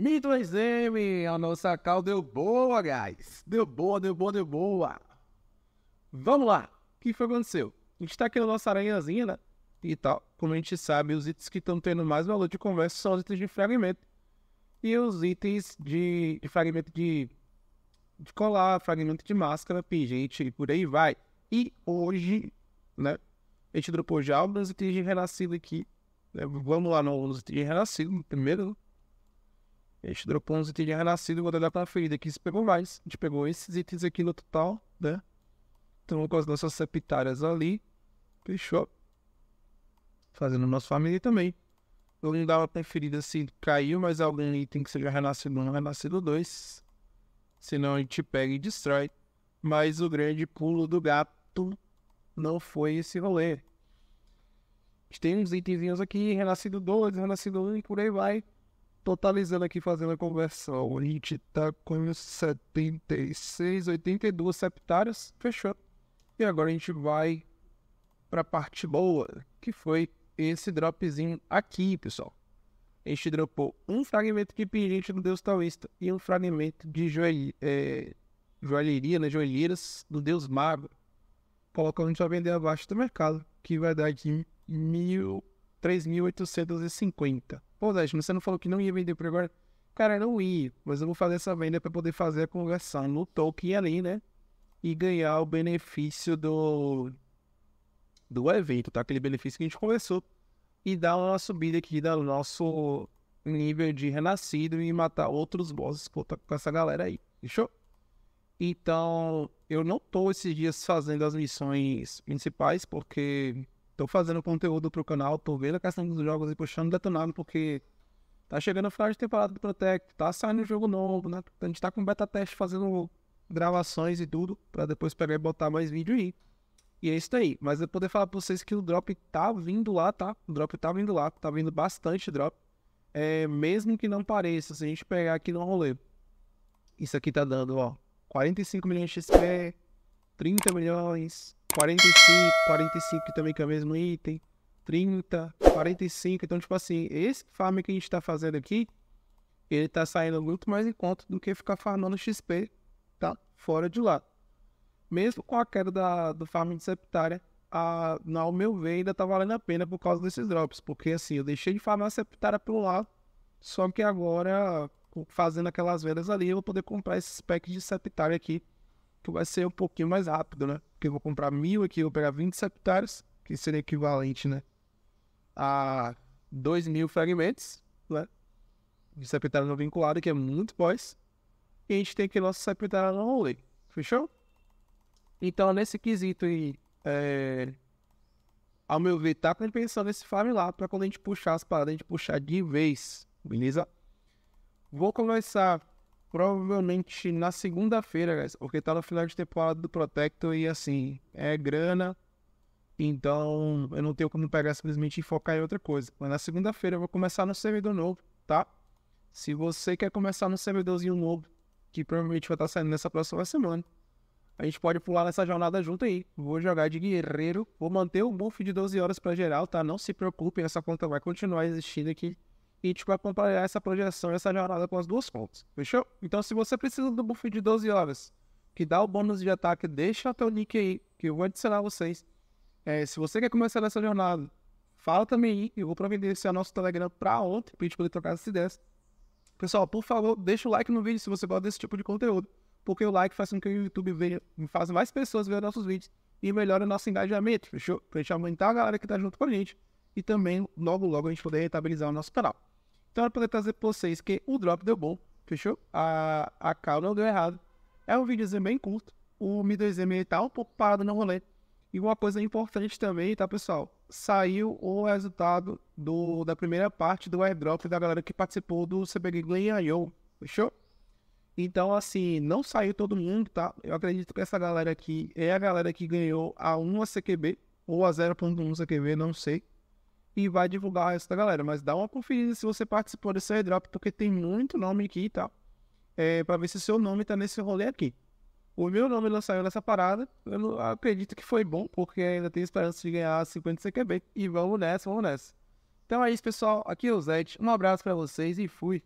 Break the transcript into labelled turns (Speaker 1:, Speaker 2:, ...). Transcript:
Speaker 1: Mi2M, a nossa cal deu boa, guys. Deu boa, deu boa, deu boa. Vamos lá. O que foi que aconteceu? A gente tá aqui na nossa aranhazinha, né? E tal. Como a gente sabe, os itens que estão tendo mais valor de conversa são os itens de fragmento. E os itens de, de fragmento de, de colar, fragmento de máscara, pingente e por aí vai. E hoje, né? A gente dropou já alguns itens de renascido aqui. Vamos lá nos itens de renascido primeiro. Né? gente uns itens de é renascido, vou dar conferida aqui se pegou mais. A gente pegou esses itens aqui no total, né? Estamos então, com as nossas septárias ali. Fechou. Fazendo nosso família também. Vamos dar uma conferida se caiu mais algum item que seja renascido 1 renascido 2. Senão a gente pega e destrói. Mas o grande pulo do gato não foi esse rolê. A gente tem uns itenzinhos aqui, renascido 2, renascido 1 e por aí vai totalizando aqui, fazendo a conversão, a gente tá com 76, 82 septários, fechou. E agora a gente vai para a parte boa, que foi esse dropzinho aqui, pessoal. A gente dropou um fragmento de pingente do Deus Taoísta e um fragmento de joelhe, é, joalheria, né, joelheiras do Deus Mago. Colocando a gente vai vender abaixo do mercado, que vai dar aqui mil, 3.850. Pô, Décio, você não falou que não ia vender por agora? Cara, não ia, mas eu vou fazer essa venda para poder fazer a conversão no token ali, né? E ganhar o benefício do, do evento, tá? Aquele benefício que a gente conversou. E dar uma subida aqui do nosso nível de renascido e matar outros bosses com essa galera aí. Fechou? Então, eu não tô esses dias fazendo as missões principais, porque Tô fazendo conteúdo pro canal, tô vendo a questão dos jogos e puxando detonado, porque tá chegando o final de temporada do Protect, tá saindo jogo novo, né? A gente tá com beta teste fazendo gravações e tudo, para depois pegar e botar mais vídeo aí. E é isso aí. Mas eu poder falar pra vocês que o drop tá vindo lá, tá? O drop tá vindo lá, tá vindo bastante drop. É, mesmo que não pareça, se a gente pegar aqui no rolê. Isso aqui tá dando, ó, 45 milhões de XP, 30 milhões, 45, 45 que também que é o mesmo item, 30, 45. Então, tipo assim, esse farm que a gente está fazendo aqui, ele está saindo muito mais em conta do que ficar farmando XP, tá? Fora de lá. Mesmo com a queda da, do farm de septária, a, ao meu ver, ainda tá valendo a pena por causa desses drops. Porque assim, eu deixei de farmar septária por um lado, só que agora, fazendo aquelas vendas ali, eu vou poder comprar esses packs de septária aqui que vai ser um pouquinho mais rápido, né? Porque eu vou comprar mil aqui, eu vou pegar 20 hectares, que seria equivalente, né? A 2 mil fragmentos, né? De sepultário não vinculado, que é muito pós. E a gente tem aqui nosso sepultário no rolê. Fechou? Então, nesse quesito aí, é... ao meu ver, tá pensando nesse farm lá, pra quando a gente puxar as paradas, a gente puxar de vez, beleza? Vou começar provavelmente na segunda-feira, guys, porque tá no final de temporada do Protector e assim, é grana, então eu não tenho como pegar simplesmente e focar em outra coisa. Mas na segunda-feira eu vou começar no servidor novo, tá? Se você quer começar no servidorzinho novo, que provavelmente vai estar tá saindo nessa próxima semana, a gente pode pular nessa jornada junto aí. Vou jogar de guerreiro, vou manter o buff de 12 horas para geral, tá? Não se preocupe, essa conta vai continuar existindo aqui e tipo, acompanhar essa projeção, essa jornada com as duas contas, fechou? Então, se você precisa do buff de 12 horas, que dá o bônus de ataque, deixa teu link aí, que eu vou adicionar vocês. É, se você quer começar essa jornada, fala também aí, eu vou providenciar nosso Telegram para ontem, pra gente poder trocar essa ideia. Pessoal, por favor, deixa o like no vídeo se você gosta desse tipo de conteúdo, porque o like faz com que o YouTube veja, faz mais pessoas verem nossos vídeos e melhora nosso engajamento, fechou? Pra gente aumentar a galera que tá junto com a gente e também, logo logo, a gente poder rentabilizar o nosso canal. Então era pra trazer pra vocês que o drop deu bom, fechou? A, a cal não deu errado. É um vídeo bem curto. O Mi 2M tá um pouco parado no rolê. E uma coisa importante também, tá, pessoal? Saiu o resultado do, da primeira parte do airdrop da galera que participou do CBG ganhou, fechou? Então, assim, não saiu todo mundo, tá? Eu acredito que essa galera aqui é a galera que ganhou a 1 CQB ou a 0.1 CQB, não sei e vai divulgar o resto da galera. Mas dá uma conferida se você participou desse airdrop, porque tem muito nome aqui e tal. É, para ver se seu nome tá nesse rolê aqui. O meu nome não saiu nessa parada. Eu não, acredito que foi bom, porque ainda tenho esperança de ganhar 50 CQB. E vamos nessa, vamos nessa. Então é isso, pessoal. Aqui é o Zé, Um abraço para vocês e fui.